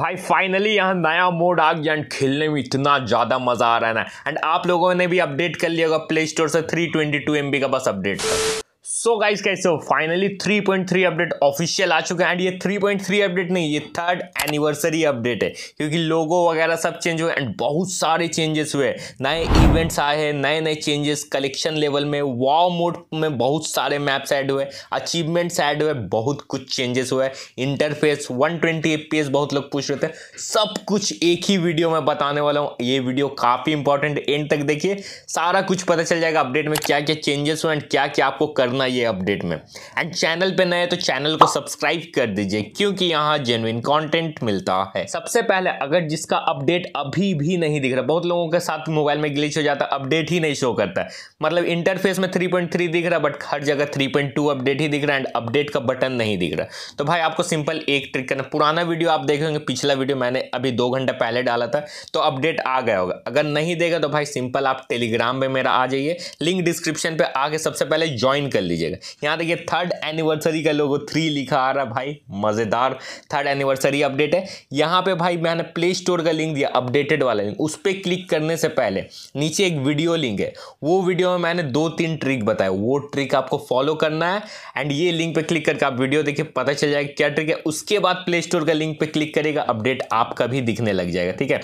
भाई फाइनली यहाँ नया मोड आ गया एंड खेलने में इतना ज़्यादा मज़ा आ रहा है ना एंड आप लोगों ने भी अपडेट कर लिया होगा प्ले स्टोर से three twenty two M B का बस अपडेट कर सो गाइज कैसे हो फाइनली 3.3 अपडेट ऑफिशियल आ चुका है एंड ये 3.3 अपडेट नहीं ये थर्ड एनिवर्सरी अपडेट है क्योंकि लोगो वगैरह सब चेंज हुए एंड बहुत सारे चेंजेस हुए नए इवेंट्स आए हैं नए नए चेंजेस कलेक्शन लेवल में वाव मोड में बहुत सारे मैप्स ऐड हुए अचीवमेंट्स ऐड हुए बहुत कुछ चेंजेस हुए इंटरफेस वन ट्वेंटी बहुत लोग पूछ रहे थे सब कुछ एक ही वीडियो में बताने वाला हूँ ये वीडियो काफ़ी इंपॉर्टेंट एंड तक देखिए सारा कुछ पता चल जाएगा अपडेट में क्या क्या चेंजेस हुए एंड क्या क्या आपको कर करना ये अपडेट में एंड चैनल पे नए तो चैनल को सब्सक्राइब कर दीजिए क्योंकि यहाँ जेनुइन कंटेंट मिलता है सबसे पहले अगर जिसका अपडेट अभी भी नहीं दिख रहा बहुत लोगों के साथ मोबाइल में ग्लिच हो जाता अपडेट ही नहीं शो करता मतलब इंटरफेस में थ्री दिख रहा बट हर जगह थ्री अपडेट ही दिख रहा है एंड अपडेट का बटन नहीं दिख रहा तो भाई आपको सिंपल एक ट्रिक करना पुराना वीडियो आप देखेंगे पिछला वीडियो मैंने अभी दो घंटा पहले डाला था तो अपडेट आ गया होगा अगर नहीं देगा तो भाई सिंपल आप टेलीग्राम पे मेरा आ जाइए लिंक डिस्क्रिप्शन पे आके सबसे पहले ज्वाइन कर कर लीजिएगा यहाँ देखिए थर्ड एनिवर्सरी का लोगो थ्री लिखा आ रहा है भाई मज़ेदार थर्ड एनिवर्सरी अपडेट है यहाँ पे भाई मैंने प्ले स्टोर का लिंक दिया अपडेटेड वाला लिंक उस पर क्लिक करने से पहले नीचे एक वीडियो लिंक है वो वीडियो में मैंने दो तीन ट्रिक बताया वो ट्रिक आपको फॉलो करना है एंड ये लिंक पर क्लिक करके आप वीडियो देखिए पता चल जाएगा क्या ट्रिक है उसके बाद प्ले स्टोर का लिंक पर क्लिक करेगा अपडेट आपका भी दिखने लग जाएगा ठीक है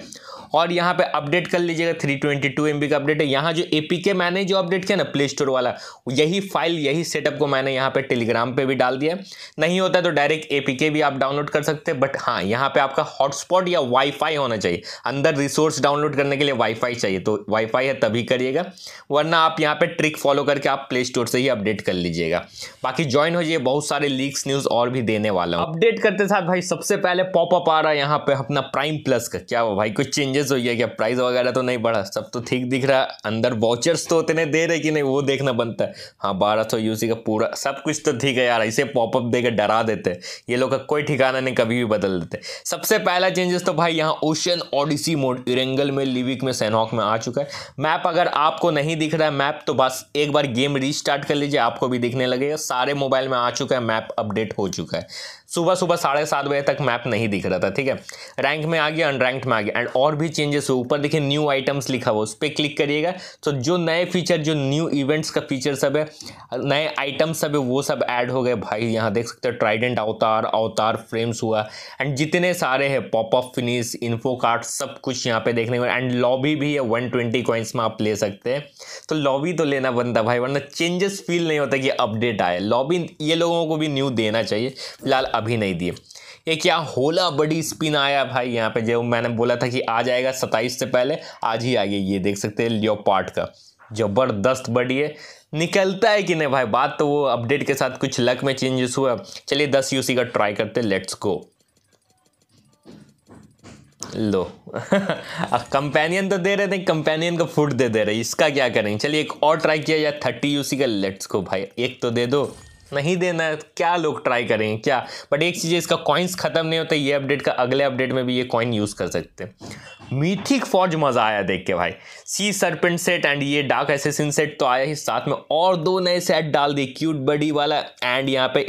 और यहाँ पे अपडेट कर लीजिएगा three twenty two M B का अपडेट है यहाँ जो ए पी के मैंने जो अपडेट किया ना प्ले स्टोर वाला यही फाइल यही सेटअप को मैंने यहाँ पे टेलीग्राम पे भी डाल दिया नहीं होता तो डायरेक्ट ए पी के भी आप डाउनलोड कर सकते हैं बट हाँ यहाँ पे आपका हॉटस्पॉट या वाईफाई होना चाहिए अंदर रिसोर्स डाउनलोड करने के लिए वाईफाई चाहिए तो वाईफाई है तभी करिएगा वरना आप यहाँ पे ट्रिक फॉलो करके आप प्ले स्टोर से ही अपडेट कर लीजिएगा बाकी ज्वाइन हो जाइए बहुत सारे लीक्स न्यूज़ और भी देने वाला हूँ अपडेट करते साथ भाई सबसे पहले पॉपअप आ रहा है यहाँ पे अपना प्राइम प्लस का क्या भाई कुछ चेंज चेंजेस हो गया क्या प्राइस वगैरह तो नहीं बढ़ा सब तो ठीक दिख रहा अंदर वाउचर्स तो उतने दे रहे कि नहीं वो देखना बनता है हाँ बारह सौ यूसी का पूरा सब कुछ तो ठीक है यार इसे पॉपअप देकर डरा देते ये लोग का कोई ठिकाना नहीं कभी भी बदल देते सबसे पहला चेंजेस तो भाई यहाँ ओशियन ओडिसी मोड इरेंगल में लिविक में सैनॉक में आ चुका है मैप अगर आपको नहीं दिख रहा है मैप तो बस एक बार गेम रिस्टार्ट कर लीजिए आपको भी दिखने लगेगा सारे मोबाइल में आ चुका है मैप अपडेट हो चुका है सुबह सुबह साढ़े सात बजे तक मैप नहीं दिख रहा था ठीक है रैंक में आ गया अनरैंक्ड में आ गया एंड और भी चेंजेस हुए ऊपर देखिए न्यू आइटम्स लिखा हुआ उस पर क्लिक करिएगा तो जो नए फीचर जो न्यू इवेंट्स का फीचर सब है नए आइटम्स सब है वो सब ऐड हो गए भाई यहाँ देख सकते हो ट्राइडेंट अवतार अवतार फ्रेम्स हुआ एंड जितने सारे हैं pop off finish info card सब कुछ यहाँ पे देखने को एंड लॉबी भी है वन ट्वेंटी कॉइन्स में आप ले सकते हैं तो लॉबी तो लेना बनता भाई वरना चेंजेस फील नहीं होता कि अपडेट आए लॉबी ये लोगों को भी न्यू देना चाहिए फिलहाल अभी नहीं दिए ये क्या होला बड़ी स्पिन आया भाई यहाँ पे जो मैंने बोला था कि आ जाएगा सत्ताईस से पहले आज ही आ गया ये देख सकते हैं लियो पार्ट का ज़बरदस्त बड़ी है निकलता है कि नहीं भाई बात तो वो अपडेट के साथ कुछ लक में चेंजेस हुआ चलिए दस यूसी का ट्राई करते लेट्स गो लो कंपेनियन तो दे रहे थे कंपेनियन का फूड दे दे रहे इसका क्या करेंगे चलिए एक और ट्राई किया जाए थर्टी यूसी का लेट्स को भाई एक तो दे दो नहीं देना है तो क्या लोग ट्राई करेंगे क्या बट एक चीज़ इसका कॉइन्स ख़त्म नहीं होता ये अपडेट का अगले अपडेट में भी ये कॉइन यूज़ कर सकते हैं मीथिक फौज मज़ा आया देख के भाई सी सरपेंट सेट एंड ये डार्क एसेसिन सेट तो आया ही साथ में और दो नए सेट डाल दिए क्यूट बडी वाला एंड यहाँ पे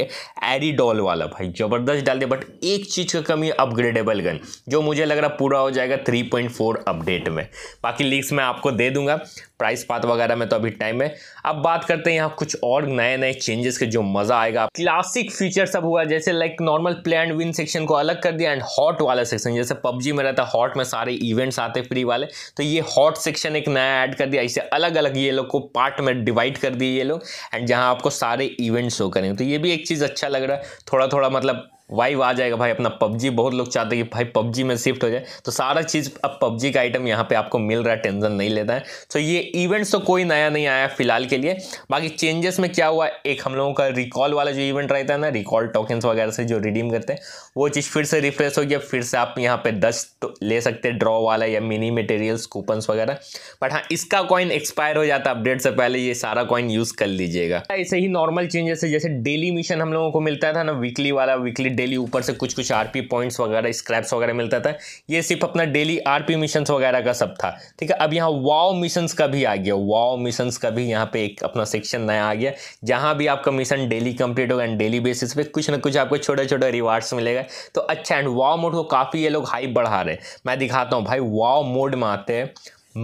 एरी डॉल वाला भाई ज़बरदस्त डाल दिया बट एक चीज़ का कमी अपग्रेडेबल गन जो मुझे लग रहा पूरा हो जाएगा 3.4 अपडेट में बाकी लिंक्स मैं आपको दे दूंगा प्राइस पात वगैरह में तो अभी टाइम है अब बात करते हैं यहाँ कुछ और नए नए चेंजेस के जो मजा आएगा क्लासिक फीचर सब हुआ जैसे like normal play win section को अलग कर दिया एंड हॉट वाला सेक्शन जैसे पबजी में रहता हॉट में सारे इवेंट्स आते फ्री वाले तो ये हॉट सेक्शन एक नया ऐड कर दिया इसे अलग अलग ये लोग को पार्ट में डिवाइड कर दिए ये लोग एंड जहाँ आपको सारे इवेंट्स शो करेंगे तो ये भी एक चीज़ अच्छा लग रहा है थोड़ा थोड़ा मतलब वाइव आ जाएगा भाई अपना पबजी बहुत लोग चाहते हैं कि भाई पबजी में शिफ्ट हो जाए तो सारा चीज़ अब पबजी का आइटम यहाँ पे आपको मिल रहा है टेंशन नहीं लेता है तो ये इवेंट्स तो कोई नया नहीं आया फिलहाल के लिए बाकी चेंजेस में क्या हुआ एक हम लोगों का रिकॉल वाला जो इवेंट रहता है ना रिकॉल टोकन्स वगैरह से जो रिडीम करते हैं वो चीज़ फिर से रिफ्रेश हो गया फिर से आप यहाँ पर दस तो ले सकते हैं ड्रॉ वाला या मिनी मटेरियल्स कूपन्स वगैरह बट हाँ इसका कॉइन एक्सपायर हो जाता है अपडेट से पहले ये सारा कॉइन यूज़ कर लीजिएगा ऐसे ही नॉर्मल चेंजेस है जैसे डेली मिशन हम लोगों को मिलता था ना वीकली वाला वीकली डेली ऊपर से कुछ कुछ आरपी पॉइंट्स वगैरह स्क्रैप्स वगैरह मिलता था ये सिर्फ अपना डेली आरपी मिशंस वगैरह का सब था ठीक है अब यहाँ वाओ मिशंस का भी आ गया वाओ मिशंस का भी यहाँ पे एक अपना सेक्शन नया आ गया जहाँ भी आपका मिशन डेली कंप्लीट होगा एंड डेली बेसिस पे कुछ ना कुछ आपको छोटे छोटे रिवार्ड्स मिलेगा तो अच्छा एंड वाओ मोड को काफ़ी ये लोग हाइप बढ़ा रहे हैं मैं दिखाता हूँ भाई वाओ मोड में आते हैं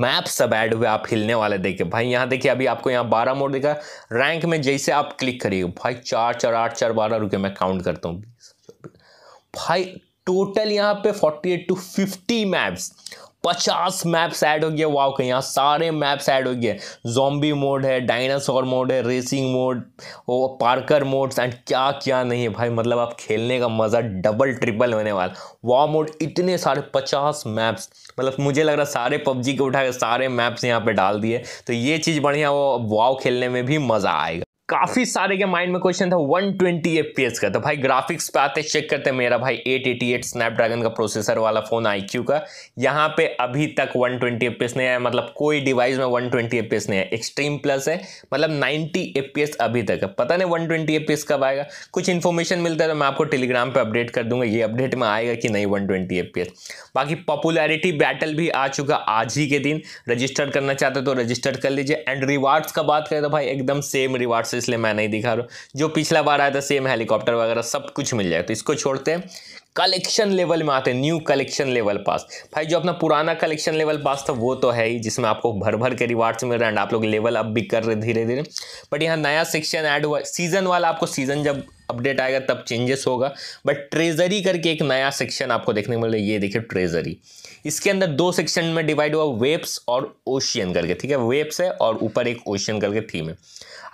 मैप सब ऐड हुए आप हिलने वाले देखे भाई यहाँ देखिए अभी आपको यहाँ बारह मोड देखा रैंक में जैसे आप क्लिक करिए भाई चार चार आठ चार बारह रुके मैं काउंट करता हूँ फाइव टोटल यहाँ पे forty eight two fifty maps पचास मैप्स ऐड हो गया वाव के यहाँ सारे मैप्स ऐड हो गए जॉम्बी मोड है डायनासोर मोड है रेसिंग मोड वो पार्कर मोड्स एंड क्या क्या नहीं है भाई मतलब आप खेलने का मज़ा डबल ट्रिपल होने वाला वाव मोड इतने सारे पचास मैप्स मतलब मुझे लग रहा सारे पबजी के उठा के सारे मैप्स यहाँ पे डाल दिए तो ये चीज़ बढ़िया वो वाव खेलने में भी मज़ा आएगा काफी सारे के माइंड में क्वेश्चन था 120 ट्वेंटी का तो भाई ग्राफिक्स पे आते चेक करते मेरा भाई 888 स्नैपड्रैगन का प्रोसेसर वाला फोन आई का यहाँ पे अभी तक 120 ट्वेंटी नहीं आया मतलब कोई डिवाइस में 120 ट्वेंटी नहीं है एक्सट्रीम प्लस है मतलब 90 एफ अभी तक है पता नहीं 120 ट्वेंटी कब आएगा कुछ इन्फॉर्मेशन मिलता है तो मैं आपको टेलीग्राम पर अपडेट कर दूंगा ये अपडेट में आएगा कि नहीं वन ट्वेंटी बाकी पॉपुलैरिटी बैटल भी आ चुका आज ही के दिन रजिस्टर करना चाहते तो रजिस्टर कर लीजिए एंड रिवार्ड्स का बात करें तो भाई एकदम सेम रिवार्ड्स से इसलिए मैं नहीं दिखा रहा हूँ जो पिछला बार आया था सेम हेलीकॉप्टर वगैरह सब कुछ मिल जाएगा तो इसको छोड़ते हैं कलेक्शन लेवल में आते हैं न्यू कलेक्शन लेवल पास भाई जो अपना पुराना कलेक्शन लेवल पास था वो तो है ही जिसमें आपको भर भर के रिवार्ड्स मिल रहे हैं आप लोग लेवल अप भी कर रहे धीरे धीरे बट यहाँ नया सेक्शन ऐड हुआ सीज़न वाला आपको सीज़न जब अपडेट आएगा तब चेंजेस होगा बट ट्रेजरी करके एक नया सेक्शन आपको देखने को मिलेगा ये देखिए ट्रेजरी इसके अंदर दो सेक्शन में डिवाइड हुआ वेब्स और ओशियन करके ठीक है वेब्स है और ऊपर एक ओशियन करके थीम है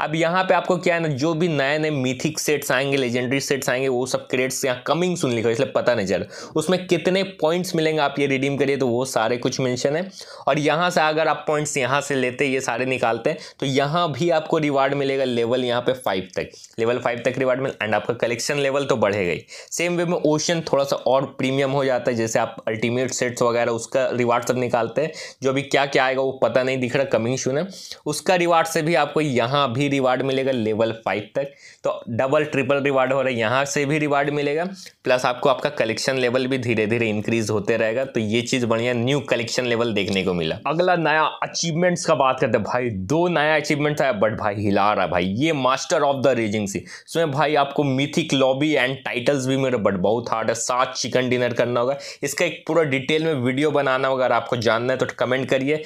अब यहाँ पे आपको क्या है ना जो भी नए नए मिथिक सेट्स आएंगे लेजेंडरी सेट्स आएंगे वो सब क्रेड्स यहाँ कमिंग सुन लिखा इसलिए पता नहीं चल उसमें कितने पॉइंट्स मिलेंगे आप ये रिडीम करिए तो वो सारे कुछ मेंशन है और यहाँ से अगर आप पॉइंट्स यहाँ से लेते ये सारे निकालते हैं तो यहाँ भी आपको रिवार्ड मिलेगा लेवल यहाँ पे फाइव तक लेवल फाइव तक रिवार्ड मिले एंड आपका कलेक्शन लेवल तो बढ़ेगा ही सेम वे में ओशन थोड़ा सा और प्रीमियम हो जाता है जैसे आप अल्टीमेट सेट्स वगैरह उसका रिवार्ड सब निकालते हैं जो अभी क्या क्या आएगा वो पता नहीं दिख रहा कमिंग शून है उसका रिवार्ड से भी आपको यहाँ भी रिवार्ड मिलेगा लेवल फाइव तक तो डबल ट्रिपल रिवार्ड हो रहा है यहाँ से भी रिवार्ड मिलेगा प्लस आपको आपका कलेक्शन लेवल भी धीरे धीरे इंक्रीज होते रहेगा तो ये चीज़ बढ़िया न्यू कलेक्शन लेवल देखने को मिला अगला नया अचीवमेंट्स का बात करते हैं भाई दो नया अचीवमेंट्स आया बट भाई हिला रहा भाई ये master of the raging sea so भाई आप आपको मिथिक लॉबी एंड टाइटल्स भी मेरा बट बहुत हार्ड है साथ चिकन डिनर करना होगा इसका एक पूरा डिटेल में वीडियो बनाना होगा अगर आपको जानना है तो कमेंट करिए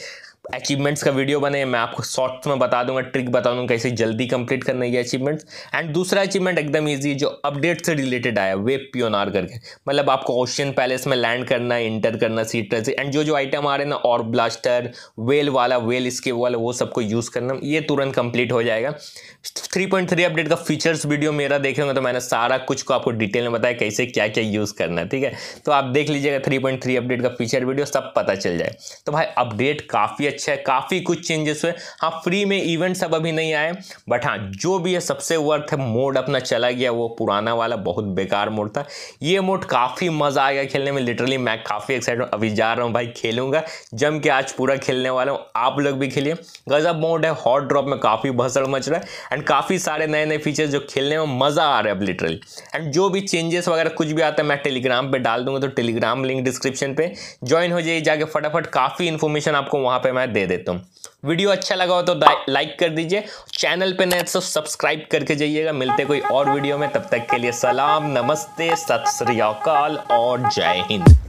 अचीवमेंट्स का वीडियो बने मैं आपको शॉर्ट्स में बता दूंगा ट्रिक बता दूंगा कैसे जल्दी कंप्लीट करना ये अचीवमेंट्स एंड दूसरा अचीवमेंट एकदम इजी जो अपडेट से रिलेटेड आया वेब पीओनआर करके मतलब आपको ओशियन पैलेस में लैंड करना इंटर करना सीट से एंड जो जो आइटम आ रहे हैं ना और ब्लास्टर वेल वाला वेल स्के वाला वो सबको यूज़ करना ये तुरंत कंप्लीट हो जाएगा थ्री पॉइंट थ्री अपडेट का फीचर्स वीडियो मेरा देखेंगे तो मैंने सारा कुछ को आपको डिटेल में बताया कैसे क्या क्या यूज़ करना है ठीक है तो आप देख लीजिएगा थ्री पॉइंट थ्री अपडेट का फीचर वीडियो सब पता चल जाए तो भाई अपडेट काफ़ी अच्छा है काफ़ी कुछ चेंजेस हुए हाँ फ्री में इवेंट सब अभी नहीं आए बट हाँ जो भी है सबसे वर्थ है मोड अपना चला गया वो पुराना वाला बहुत बेकार मोड था ये मोड काफ़ी मज़ा आ गया खेलने में लिटरली मैं काफ़ी एक्साइट हूँ अभी जा रहा हूँ भाई खेलूँगा जम के आज पूरा खेलने वाला हूँ आप लोग भी खेलिए गजब मोड है हॉट ड्रॉप में काफ़ी भसड़ मच रहा है एंड काफ़ी सारे नए नए फीचर्स जो खेलने में मज़ा आ रहा है अब लिटरली एंड जो भी चेंजेस वगैरह कुछ भी आता है मैं टेलीग्राम पर डाल दूँगा तो टेलीग्राम लिंक डिस्क्रिप्शन पर ज्वाइन हो जाइए जाके फटाफट काफ़ी इन्फॉर्मेशन आपको वहाँ पर मैं मैं दे देता हूँ वीडियो अच्छा लगा हो तो लाइक कर दीजिए चैनल पे नए तो सब्सक्राइब करके जाइएगा मिलते कोई और वीडियो में तब तक के लिए सलाम नमस्ते सत अकाल और जय हिंद